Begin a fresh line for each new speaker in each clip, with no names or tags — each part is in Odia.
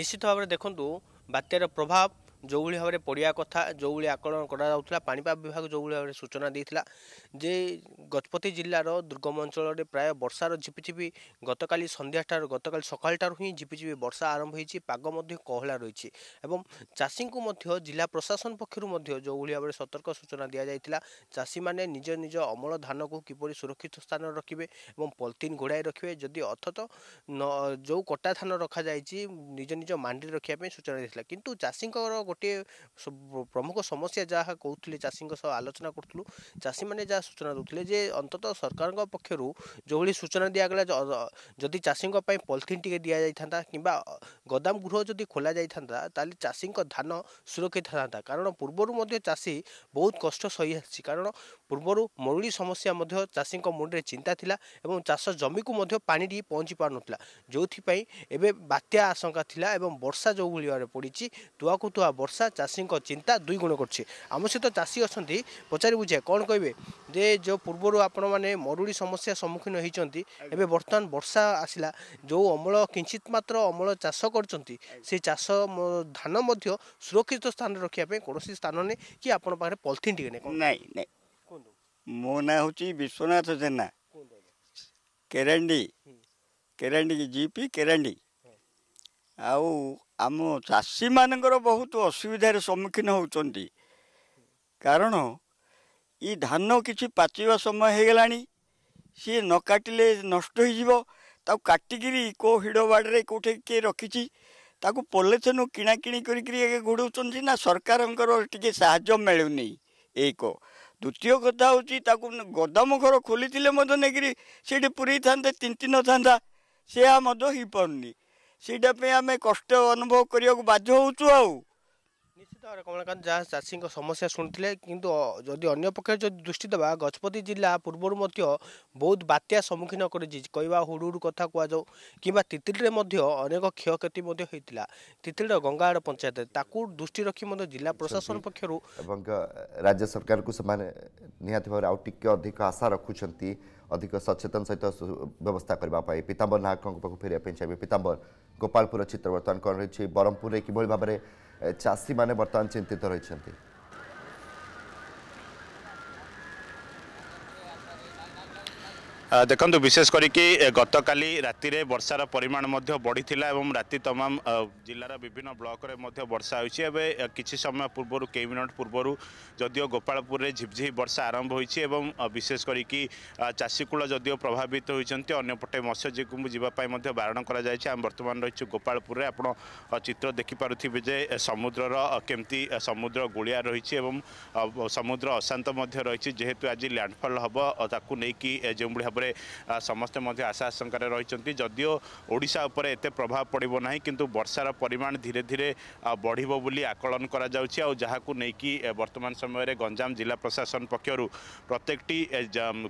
ନିଶ୍ଚିତ ଭାବରେ ଦେଖନ୍ତୁ ବାତ୍ୟାର ପ୍ରଭାବ ଯେଉଁଭଳି ଭାବରେ ପଡ଼ିବା କଥା ଯେଉଁଭଳି ଆକଳନ କରାଯାଉଥିଲା ପାଣିପାଗ ବିଭାଗ ଯେଉଁଭଳି ଭାବରେ ସୂଚନା ଦେଇଥିଲା ଯେ ଗଜପତି ଜିଲ୍ଲାର ଦୁର୍ଗମ ଅଞ୍ଚଳରେ ପ୍ରାୟ ବର୍ଷାର ଝିପିଝିପି ଗତକାଲି ସନ୍ଧ୍ୟାଠାରୁ ଗତକାଲି ସକାଳଠାରୁ ହିଁ ଝିପିଝିପି ବର୍ଷା ଆରମ୍ଭ ହୋଇଛି ପାଗ ମଧ୍ୟ କୋହଳା ରହିଛି ଏବଂ ଚାଷୀଙ୍କୁ ମଧ୍ୟ ଜିଲ୍ଲା ପ୍ରଶାସନ ପକ୍ଷରୁ ମଧ୍ୟ ଯେଉଁଭଳି ଭାବରେ ସତର୍କ ସୂଚନା ଦିଆଯାଇଥିଲା ଚାଷୀମାନେ ନିଜ ନିଜ ଅମଳ ଧାନକୁ କିପରି ସୁରକ୍ଷିତ ସ୍ଥାନରେ ରଖିବେ ଏବଂ ପଲିଥିନ୍ ଘୋଡ଼ାଇ ରଖିବେ ଯଦି ଅଥତ ଯେଉଁ କଟା ଧାନ ରଖାଯାଇଛି ନିଜ ନିଜ ମାଣ୍ଡିରେ ରଖିବା ପାଇଁ ସୂଚନା ଦେଇଥିଲା କିନ୍ତୁ ଚାଷୀଙ୍କର ଗୋଟିଏ ପ୍ରମୁଖ ସମସ୍ୟା ଯାହା କହୁଥିଲେ ଚାଷୀଙ୍କ ସହ ଆଲୋଚନା କରୁଥିଲୁ ଚାଷୀମାନେ ଯାହା ସୂଚନା ଦେଉଥିଲେ ଯେ ଅନ୍ତତଃ ସରକାରଙ୍କ ପକ୍ଷରୁ ଯେଉଁଭଳି ସୂଚନା ଦିଆଗଲା ଯଦି ଚାଷୀଙ୍କ ପାଇଁ ପଲିଥିନ୍ ଟିକେ ଦିଆଯାଇଥାନ୍ତା କିମ୍ବା ଗୋଦାମ ଗୃହ ଯଦି ଖୋଲାଯାଇଥାନ୍ତା ତାହେଲେ ଚାଷୀଙ୍କ ଧାନ ସୁରକ୍ଷିତ ଥାନ୍ତା କାରଣ ପୂର୍ବରୁ ମଧ୍ୟ ଚାଷୀ ବହୁତ କଷ୍ଟ ସହି ଆସିଛି କାରଣ ପୂର୍ବରୁ ମରୁଡ଼ି ସମସ୍ୟା ମଧ୍ୟ ଚାଷୀଙ୍କ ମୁଣ୍ଡରେ ଚିନ୍ତା ଥିଲା ଏବଂ ଚାଷ ଜମିକୁ ମଧ୍ୟ ପାଣି ଟିକେ ପହଞ୍ଚି ପାରୁନଥିଲା ଯେଉଁଥିପାଇଁ ଏବେ ବାତ୍ୟା ଆଶଙ୍କା ଥିଲା ଏବଂ ବର୍ଷା ଯେଉଁଭଳି ଭାବରେ ପଡ଼ିଛି ତୁଆକୁ ତୁଆ ବର୍ଷା ଚାଷୀଙ୍କ ଚିନ୍ତା ଦୁଇ ଗୁଣ କରୁଛି ଆମ ସହିତ ଚାଷୀ ଅଛନ୍ତି ପଚାରି ବୁଝେ କ'ଣ କହିବେ ଯେ ଯେଉଁ ପୂର୍ବରୁ ଆପଣମାନେ ମରୁଡ଼ି ସମସ୍ୟା ସମ୍ମୁଖୀନ ହୋଇଛନ୍ତି ଏବେ ବର୍ତ୍ତମାନ ବର୍ଷା ଆସିଲା ଯେଉଁ ଅମଳ କିଞ୍ଚିତ ମାତ୍ର ଅମଳ ଚାଷ କରୁଛନ୍ତି ସେ ଚାଷ ଧାନ ମଧ୍ୟ ସୁରକ୍ଷିତ ସ୍ଥାନରେ ରଖିବା ପାଇଁ କୌଣସି ସ୍ଥାନ ନାହିଁ କି ଆପଣଙ୍କ ପାଖରେ ପଲିଥିନ୍ ଟିକେ ନାହିଁ ନାଇଁ
ନାଇଁ ମୋ ନାଁ ହେଉଛି ବିଶ୍ୱନାଥ ଜେନା କେରାଣ୍ଡି କେରାଣ୍ଡି ଜିପି କେରାଣ୍ଡି ଆଉ ଆମ ଚାଷୀମାନଙ୍କର ବହୁତ ଅସୁବିଧାରେ ସମ୍ମୁଖୀନ ହେଉଛନ୍ତି କାରଣ ଏ ଧାନ କିଛି ପାଚିବା ସମୟ ହେଇଗଲାଣି ସିଏ ନ କାଟିଲେ ନଷ୍ଟ ହୋଇଯିବ ତାକୁ କାଟିକିରି କେଉଁ ହିଡ଼ ବାଡ଼ରେ କେଉଁଠି କିଏ ରଖିଛି ତାକୁ ପଲିଥିନ କିଣାକିଣି କରିକିରି ଆଗେ ଘୋଡ଼ାଉଛନ୍ତି ନା ସରକାରଙ୍କର ଟିକେ ସାହାଯ୍ୟ ମିଳୁନି ଏକ ଦ୍ୱିତୀୟ କଥା ହେଉଛି ତାକୁ ଗୋଦାମ ଘର ଖୋଲିଥିଲେ ମଧ୍ୟ ନେଇକିରି ସେଇଠି ପୁରେଇଥାନ୍ତେ ତିନି ତିନିଥାନ୍ତା ସେ ଆ ମଧ୍ୟ ହେଇପାରୁନି ସେଇଟା ପାଇଁ ଆମେ କଷ୍ଟ
ଅନୁଭବ କରିବାକୁ ବାଧ୍ୟ ହେଉଛୁ ଆଉ ନିଶ୍ଚିତ ଭାବରେ କମଳକାନ୍ତ ଯାହା ଚାଷୀଙ୍କ ସମସ୍ୟା ଶୁଣିଥିଲେ କିନ୍ତୁ ଯଦି ଅନ୍ୟ ପକ୍ଷରେ ଯଦି ଦୃଷ୍ଟି ଦେବା ଗଜପତି ଜିଲ୍ଲା ପୂର୍ବରୁ ମଧ୍ୟ ବହୁତ ବାତ୍ୟା ସମ୍ମୁଖୀନ କରିଛି କହିବା ହୁଡ଼ୁହୁଡ଼ୁ କଥା କୁହାଯାଉ କିମ୍ବା ତିତିଲିରେ ମଧ୍ୟ ଅନେକ କ୍ଷୟକ୍ଷତି ମଧ୍ୟ ହୋଇଥିଲା ତିତିଲିର ଗଙ୍ଗାଆଡ଼ ପଞ୍ଚାୟତ ତାକୁ ଦୃଷ୍ଟି ରଖି ମଧ୍ୟ ଜିଲ୍ଲା ପ୍ରଶାସନ ପକ୍ଷରୁ
ଏବଂ ରାଜ୍ୟ ସରକାରକୁ ସେମାନେ ନିହାତି ଭାବରେ ଆଉ ଟିକେ ଅଧିକ ଆଶା ରଖୁଛନ୍ତି ଅଧିକ ସଚେତନ ସହିତ ବ୍ୟବସ୍ଥା କରିବା ପାଇଁ ପୀତାମ୍ବର ନାୟକଙ୍କ ପାଖକୁ ଫେରିବା ପାଇଁ ଚାହିଁବେ ପୀତାମ୍ବର ଗୋପାଳପୁର ଅଛି ବର୍ତ୍ତମାନ କ'ଣ ରହିଛି ବ୍ରହ୍ମପୁରରେ କିଭଳି ଭାବରେ ଚାଷୀମାନେ ବର୍ତ୍ତମାନ ଚିନ୍ତିତ ରହିଛନ୍ତି
ଦେଖନ୍ତୁ ବିଶେଷ କରିକି ଗତକାଲି ରାତିରେ ବର୍ଷାର ପରିମାଣ ମଧ୍ୟ ବଢ଼ିଥିଲା ଏବଂ ରାତି ତମାମ ଜିଲ୍ଲାର ବିଭିନ୍ନ ବ୍ଲକରେ ମଧ୍ୟ ବର୍ଷା ହୋଇଛି ଏବେ କିଛି ସମୟ ପୂର୍ବରୁ କେଇ ମିନିଟ୍ ପୂର୍ବରୁ ଯଦିଓ ଗୋପାଳପୁରରେ ଝିପଝିପ ବର୍ଷା ଆରମ୍ଭ ହୋଇଛି ଏବଂ ବିଶେଷ କରିକି ଚାଷୀକୂଳ ଯଦିଓ ପ୍ରଭାବିତ ହୋଇଛନ୍ତି ଅନ୍ୟପଟେ ମତ୍ସ୍ୟଜୀବୀଙ୍କୁ ଯିବା ପାଇଁ ମଧ୍ୟ ବାରଣ କରାଯାଇଛି ଆମେ ବର୍ତ୍ତମାନ ରହିଛୁ ଗୋପାଳପୁରରେ ଆପଣ ଚିତ୍ର ଦେଖିପାରୁଥିବେ ଯେ ସମୁଦ୍ରର କେମିତି ସମୁଦ୍ର ଗୁଳିଆ ରହିଛି ଏବଂ ସମୁଦ୍ର ଅଶାନ୍ତ ମଧ୍ୟ ରହିଛି ଯେହେତୁ ଆଜି ଲ୍ୟାଣ୍ଡଫଲ୍ ହେବ ତାକୁ ନେଇକି ଯେଉଁଭଳି ଭାବରେ ଉପରେ ସମସ୍ତେ ମଧ୍ୟ ଆଶା ଆଶଙ୍କାରେ ରହିଛନ୍ତି ଯଦିଓ ଓଡ଼ିଶା ଉପରେ ଏତେ ପ୍ରଭାବ ପଡ଼ିବ ନାହିଁ କିନ୍ତୁ ବର୍ଷାର ପରିମାଣ ଧୀରେ ଧୀରେ ବଢ଼ିବ ବୋଲି ଆକଳନ କରାଯାଉଛି ଆଉ ଯାହାକୁ ନେଇକି ବର୍ତ୍ତମାନ ସମୟରେ ଗଞ୍ଜାମ ଜିଲ୍ଲା ପ୍ରଶାସନ ପକ୍ଷରୁ ପ୍ରତ୍ୟେକଟି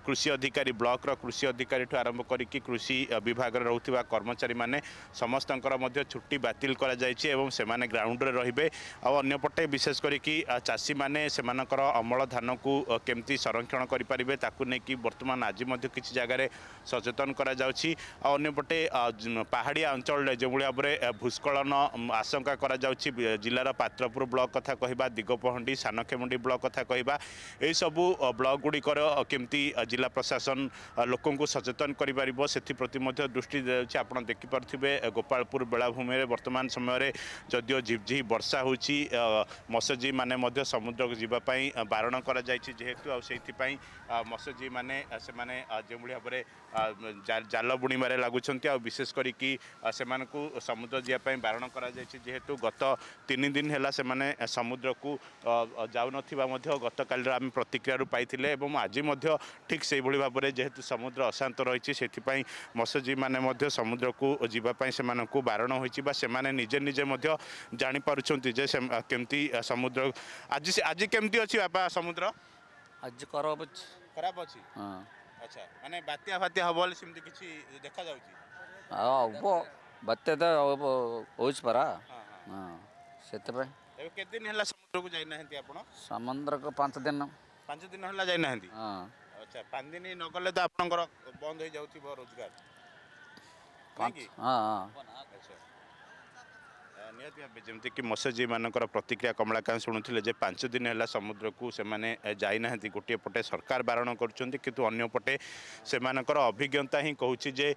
କୃଷି ଅଧିକାରୀ ବ୍ଲକର କୃଷି ଅଧିକାରୀଠୁ ଆରମ୍ଭ କରିକି କୃଷି ବିଭାଗରେ ରହୁଥିବା କର୍ମଚାରୀମାନେ ସମସ୍ତଙ୍କର ମଧ୍ୟ ଛୁଟି ବାତିଲ କରାଯାଇଛି ଏବଂ ସେମାନେ ଗ୍ରାଉଣ୍ଡରେ ରହିବେ ଆଉ ଅନ୍ୟପଟେ ବିଶେଷ କରିକି ଚାଷୀମାନେ ସେମାନଙ୍କର ଅମଳ ଧାନକୁ କେମିତି ସଂରକ୍ଷଣ କରିପାରିବେ ତାକୁ ନେଇକି ବର୍ତ୍ତମାନ ଆଜି ମଧ୍ୟ କିଛି ଜାଗାରେ ସଚେତନ କରାଯାଉଛି ଆଉ ଅନ୍ୟପଟେ ପାହାଡ଼ିଆ ଅଞ୍ଚଳରେ ଯେଉଁଭଳି ଭାବରେ ଭୂସ୍ଖଳନ ଆଶଙ୍କା କରାଯାଉଛି ଜିଲ୍ଲାର ପାତ୍ରପୁର ବ୍ଲକ କଥା କହିବା ଦିଗପହଣ୍ଡି ସାନଖେମୁଣ୍ଡି ବ୍ଲକ କଥା କହିବା ଏହିସବୁ ବ୍ଲକଗୁଡ଼ିକର କେମିତି ଜିଲ୍ଲା ପ୍ରଶାସନ ଲୋକଙ୍କୁ ସଚେତନ କରିପାରିବ ସେଥିପ୍ରତି ମଧ୍ୟ ଦୃଷ୍ଟି ଦିଆଯାଉଛି ଆପଣ ଦେଖିପାରୁଥିବେ ଗୋପାଳପୁର ବେଳାଭୂମିରେ ବର୍ତ୍ତମାନ ସମୟରେ ଯଦିଓ ଝିପଝି ବର୍ଷା ହେଉଛି ମତ୍ସ୍ୟଜୀବୀମାନେ ମଧ୍ୟ ସମୁଦ୍ରକୁ ଯିବା ପାଇଁ ବାରଣ କରାଯାଇଛି ଯେହେତୁ ଆଉ ସେଇଥିପାଇଁ ମତ୍ସ୍ୟଜୀବୀମାନେ ସେମାନେ ଯେଉଁଭଳି ଭାବରେ ଜାଲ ବୁଣିବାରେ ଲାଗୁଛନ୍ତି ଆଉ ବିଶେଷ କରିକି ସେମାନଙ୍କୁ ସମୁଦ୍ର ଯିବା ପାଇଁ ବାରଣ କରାଯାଇଛି ଯେହେତୁ ଗତ ତିନି ଦିନ ହେଲା ସେମାନେ ସମୁଦ୍ରକୁ ଯାଉନଥିବା ମଧ୍ୟ ଗତକାଲିର ଆମେ ପ୍ରତିକ୍ରିୟାରୁ ପାଇଥିଲେ ଏବଂ ଆଜି ମଧ୍ୟ ଠିକ୍ ସେହିଭଳି ଭାବରେ ଯେହେତୁ ସମୁଦ୍ର ଅଶାନ୍ତ ରହିଛି ସେଥିପାଇଁ ମତ୍ସ୍ୟଜୀବୀମାନେ ମଧ୍ୟ ସମୁଦ୍ରକୁ ଯିବା ପାଇଁ ସେମାନଙ୍କୁ ବାରଣ ହୋଇଛି ବା ସେମାନେ ନିଜେ ନିଜେ ମଧ୍ୟ ଜାଣିପାରୁଛନ୍ତି ଯେ କେମିତି ସମୁଦ୍ର ଆଜି ଆଜି କେମିତି ଅଛି ବାପା ସମୁଦ୍ର ଆଜି ଖରାପ ଅଛି ଖରାପ ଅଛି ହଁ ଆଚ୍ଛା ମାନେ ବାତ୍ୟା ଫାତ୍ୟା ହେବ ବୋଲି ସେମିତି କିଛି ଦେଖାଯାଉଛି
ହବ ବାତ୍ୟା ତ ହେଉଛି ପରା ହଁ ସେଥିପାଇଁ
ଏବେ କେତେ ଦିନ ହେଲା ସମୁଦ୍ରକୁ ଯାଇନାହାନ୍ତି ଆପଣ
ସମୁଦ୍ରକୁ ପାଞ୍ଚ ଦିନ
ପାଞ୍ଚ ଦିନ ହେଲା ଯାଇନାହାନ୍ତି ହଁ ଆଚ୍ଛା ପାଞ୍ଚ ଦିନ ନ ଗଲେ ତ ଆପଣଙ୍କର ବନ୍ଦ ହେଇଯାଉଥିବ ରୋଜଗାର କାହିଁକି ହଁ ହଁ ଆଚ୍ଛା ନିହାତି ଭାବେ ଯେମିତିକି ମତ୍ସ୍ୟଜୀବୀମାନଙ୍କର ପ୍ରତିକ୍ରିୟା କମଳାକାନ୍ତ ଶୁଣୁଥିଲେ ଯେ ପାଞ୍ଚ ଦିନ ହେଲା ସମୁଦ୍ରକୁ ସେମାନେ ଯାଇନାହାନ୍ତି ଗୋଟିଏ ପଟେ ସରକାର ବାରଣ କରୁଛନ୍ତି କିନ୍ତୁ ଅନ୍ୟପଟେ ସେମାନଙ୍କର ଅଭିଜ୍ଞତା ହିଁ କହୁଛି ଯେ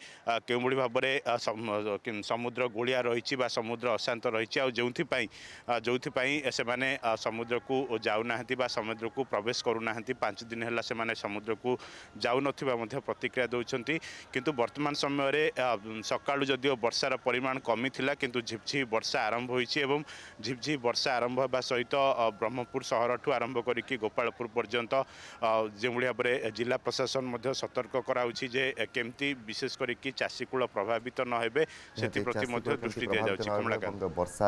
କେଉଁଭଳି ଭାବରେ ସମୁଦ୍ର ଗୁଳିଆ ରହିଛି ବା ସମୁଦ୍ର ଅଶାନ୍ତ ରହିଛି ଆଉ ଯେଉଁଥିପାଇଁ ଯେଉଁଥିପାଇଁ ସେମାନେ ସମୁଦ୍ରକୁ ଯାଉନାହାନ୍ତି ବା ସମୁଦ୍ରକୁ ପ୍ରବେଶ କରୁନାହାନ୍ତି ପାଞ୍ଚ ଦିନ ହେଲା ସେମାନେ ସମୁଦ୍ରକୁ ଯାଉନଥିବା ମଧ୍ୟ ପ୍ରତିକ୍ରିୟା ଦେଉଛନ୍ତି କିନ୍ତୁ ବର୍ତ୍ତମାନ ସମୟରେ ସକାଳୁ ଯଦିଓ ବର୍ଷାର ପରିମାଣ କମିଥିଲା କିନ୍ତୁ ଝିପଝିପ ବର୍ଷା ବର୍ଷା ଆରମ୍ଭ ହୋଇଛି ଏବଂ ଝିପଝିପ୍ ବର୍ଷା ଆରମ୍ଭ ହେବା ସହିତ ବ୍ରହ୍ମପୁର ସହରଠୁ ଆରମ୍ଭ କରିକି ଗୋପାଳପୁର ପର୍ଯ୍ୟନ୍ତ ଯେଉଁଭଳି ଭାବରେ ଜିଲ୍ଲା ପ୍ରଶାସନ ମଧ୍ୟ ସତର୍କ କରାଉଛି ଯେ କେମିତି ବିଶେଷ କରିକି ଚାଷୀକୂଳ ପ୍ରଭାବିତ ନ ହେବେ ସେଥିପ୍ରତି ମଧ୍ୟ ଦୃଷ୍ଟି ଦିଆଯାଉଛି
ବର୍ଷା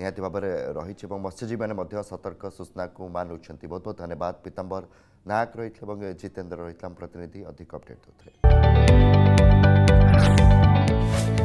ନିହାତି ଭାବରେ ରହିଛି ଏବଂ ମତ୍ସ୍ୟଜୀବୀମାନେ ମଧ୍ୟ ସତର୍କ ସୂଚନାକୁ ମାନୁଛନ୍ତି ବହୁତ ବହୁତ ଧନ୍ୟବାଦ ପୀତାମ୍ବର ନାୟକ ରହିଥିଲେ ଏବଂ ଜିତେନ୍ଦ୍ର ରହିଥିଲେ ଆମ ପ୍ରତିନିଧି ଅଧିକ ଅପଡେଟ୍ ଦେଉଥିଲେ